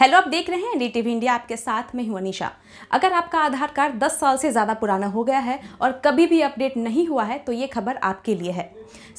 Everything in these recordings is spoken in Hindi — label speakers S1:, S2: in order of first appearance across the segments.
S1: हेलो आप देख रहे हैं डी टीवी इंडिया आपके साथ मैं हूं अनिशा अगर आपका आधार कार्ड 10 साल से ज़्यादा पुराना हो गया है और कभी भी अपडेट नहीं हुआ है तो ये खबर आपके लिए है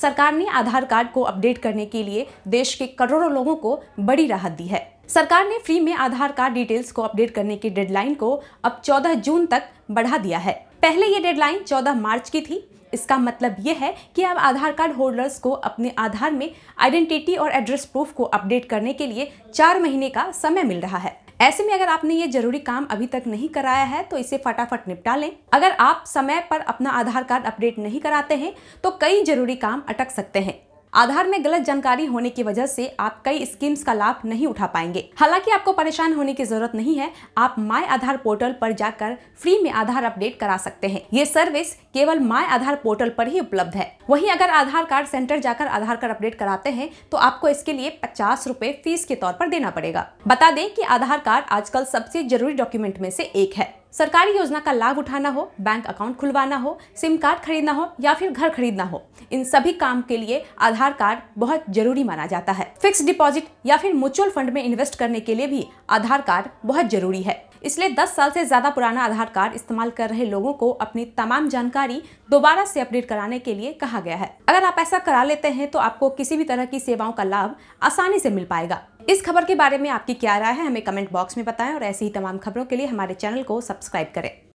S1: सरकार ने आधार कार्ड को अपडेट करने के लिए देश के करोड़ों लोगों को बड़ी राहत दी है सरकार ने फ्री में आधार कार्ड डिटेल्स को अपडेट करने की डेडलाइन को अब चौदह जून तक बढ़ा दिया है पहले ये डेडलाइन चौदह मार्च की थी इसका मतलब यह है कि अब आधार कार्ड होल्डर्स को अपने आधार में आइडेंटिटी और एड्रेस प्रूफ को अपडेट करने के लिए चार महीने का समय मिल रहा है ऐसे में अगर आपने ये जरूरी काम अभी तक नहीं कराया है तो इसे फटाफट निपटा लें अगर आप समय पर अपना आधार कार्ड अपडेट नहीं कराते हैं तो कई जरूरी काम अटक सकते हैं आधार में गलत जानकारी होने की वजह से आप कई स्कीम्स का लाभ नहीं उठा पाएंगे हालांकि आपको परेशान होने की जरूरत नहीं है आप माई आधार पोर्टल पर जाकर फ्री में आधार अपडेट करा सकते हैं ये सर्विस केवल माई आधार पोर्टल पर ही उपलब्ध है वहीं अगर आधार कार्ड सेंटर जाकर आधार कार्ड अपडेट कराते हैं तो आपको इसके लिए पचास रूपए फीस के तौर पर देना पड़ेगा बता दें की आधार कार्ड आजकल सबसे जरूरी डॉक्यूमेंट में से एक है सरकारी योजना का लाभ उठाना हो बैंक अकाउंट खुलवाना हो सिम कार्ड खरीदना हो या फिर घर खरीदना हो इन सभी काम के लिए आधार कार्ड बहुत जरूरी माना जाता है फिक्स डिपॉजिट या फिर म्यूचुअल फंड में इन्वेस्ट करने के लिए भी आधार कार्ड बहुत जरूरी है इसलिए 10 साल से ज़्यादा पुराना आधार कार्ड इस्तेमाल कर रहे लोगों को अपनी तमाम जानकारी दोबारा से अपडेट कराने के लिए कहा गया है अगर आप ऐसा करा लेते हैं तो आपको किसी भी तरह की सेवाओं का लाभ आसानी से मिल पाएगा इस खबर के बारे में आपकी क्या राय है हमें कमेंट बॉक्स में बताएं और ऐसी ही तमाम खबरों के लिए हमारे चैनल को सब्सक्राइब करें